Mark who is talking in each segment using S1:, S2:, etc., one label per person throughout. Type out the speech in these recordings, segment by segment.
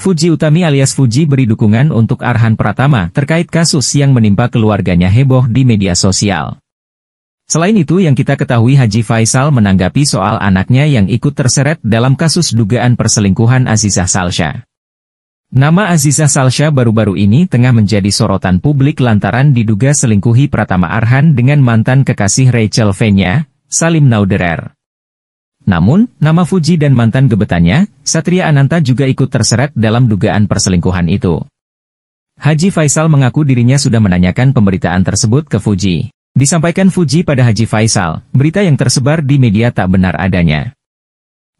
S1: Fuji Utami alias Fuji beri dukungan untuk Arhan Pratama terkait kasus yang menimpa keluarganya heboh di media sosial. Selain itu yang kita ketahui Haji Faisal menanggapi soal anaknya yang ikut terseret dalam kasus dugaan perselingkuhan Azizah Salsha. Nama Azizah Salsha baru-baru ini tengah menjadi sorotan publik lantaran diduga selingkuhi Pratama Arhan dengan mantan kekasih Rachel Venya, Salim Nauderer. Namun, nama Fuji dan mantan gebetannya, Satria Ananta juga ikut terseret dalam dugaan perselingkuhan itu. Haji Faisal mengaku dirinya sudah menanyakan pemberitaan tersebut ke Fuji. Disampaikan Fuji pada Haji Faisal, berita yang tersebar di media tak benar adanya.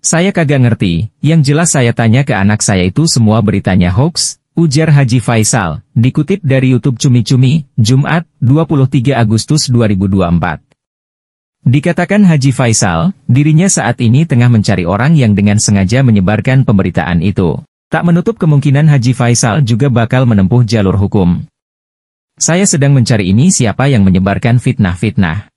S1: Saya kagak ngerti, yang jelas saya tanya ke anak saya itu semua beritanya hoax, ujar Haji Faisal, dikutip dari YouTube Cumi Cumi, Jumat, 23 Agustus 2024. Dikatakan Haji Faisal, dirinya saat ini tengah mencari orang yang dengan sengaja menyebarkan pemberitaan itu. Tak menutup kemungkinan Haji Faisal juga bakal menempuh jalur hukum. Saya sedang mencari ini siapa yang menyebarkan fitnah-fitnah.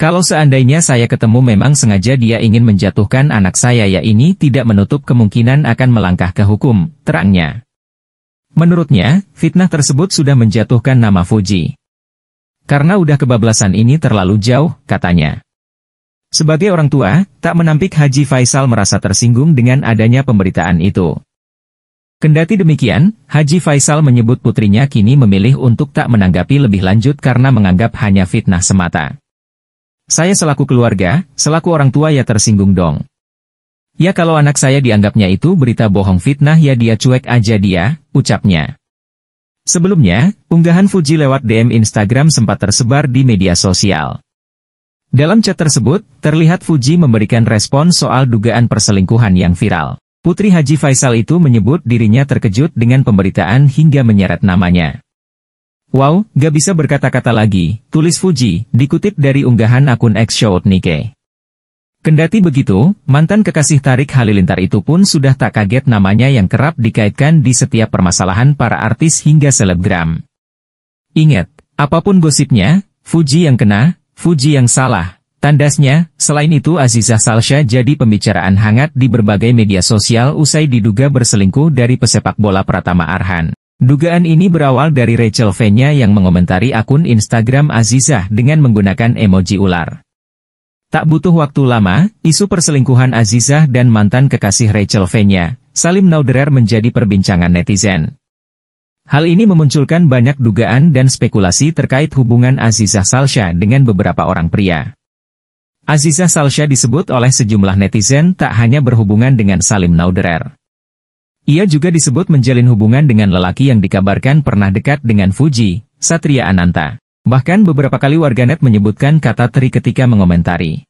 S1: Kalau seandainya saya ketemu memang sengaja dia ingin menjatuhkan anak saya ya ini tidak menutup kemungkinan akan melangkah ke hukum, terangnya. Menurutnya, fitnah tersebut sudah menjatuhkan nama Fuji. Karena udah kebablasan ini terlalu jauh, katanya. Sebagai orang tua, tak menampik Haji Faisal merasa tersinggung dengan adanya pemberitaan itu. Kendati demikian, Haji Faisal menyebut putrinya kini memilih untuk tak menanggapi lebih lanjut karena menganggap hanya fitnah semata. Saya selaku keluarga, selaku orang tua ya tersinggung dong. Ya kalau anak saya dianggapnya itu berita bohong fitnah ya dia cuek aja dia, ucapnya. Sebelumnya, unggahan Fuji lewat DM Instagram sempat tersebar di media sosial. Dalam chat tersebut, terlihat Fuji memberikan respon soal dugaan perselingkuhan yang viral. Putri Haji Faisal itu menyebut dirinya terkejut dengan pemberitaan hingga menyeret namanya. Wow, gak bisa berkata-kata lagi, tulis Fuji, dikutip dari unggahan akun X show Nikkei. Kendati begitu, mantan kekasih Tarik Halilintar itu pun sudah tak kaget namanya yang kerap dikaitkan di setiap permasalahan para artis hingga selebgram. Ingat, apapun gosipnya, Fuji yang kena, Fuji yang salah. Tandasnya, selain itu Aziza Salsha jadi pembicaraan hangat di berbagai media sosial usai diduga berselingkuh dari pesepak bola Pratama Arhan. Dugaan ini berawal dari Rachel Venya yang mengomentari akun Instagram Aziza dengan menggunakan emoji ular. Tak butuh waktu lama, isu perselingkuhan Azizah dan mantan kekasih Rachel Fenya, Salim Nauderer menjadi perbincangan netizen. Hal ini memunculkan banyak dugaan dan spekulasi terkait hubungan Azizah Salsha dengan beberapa orang pria. Azizah Salsha disebut oleh sejumlah netizen tak hanya berhubungan dengan Salim Nauderer. Ia juga disebut menjalin hubungan dengan lelaki yang dikabarkan pernah dekat dengan Fuji, Satria Ananta. Bahkan beberapa kali warganet menyebutkan kata teri ketika mengomentari.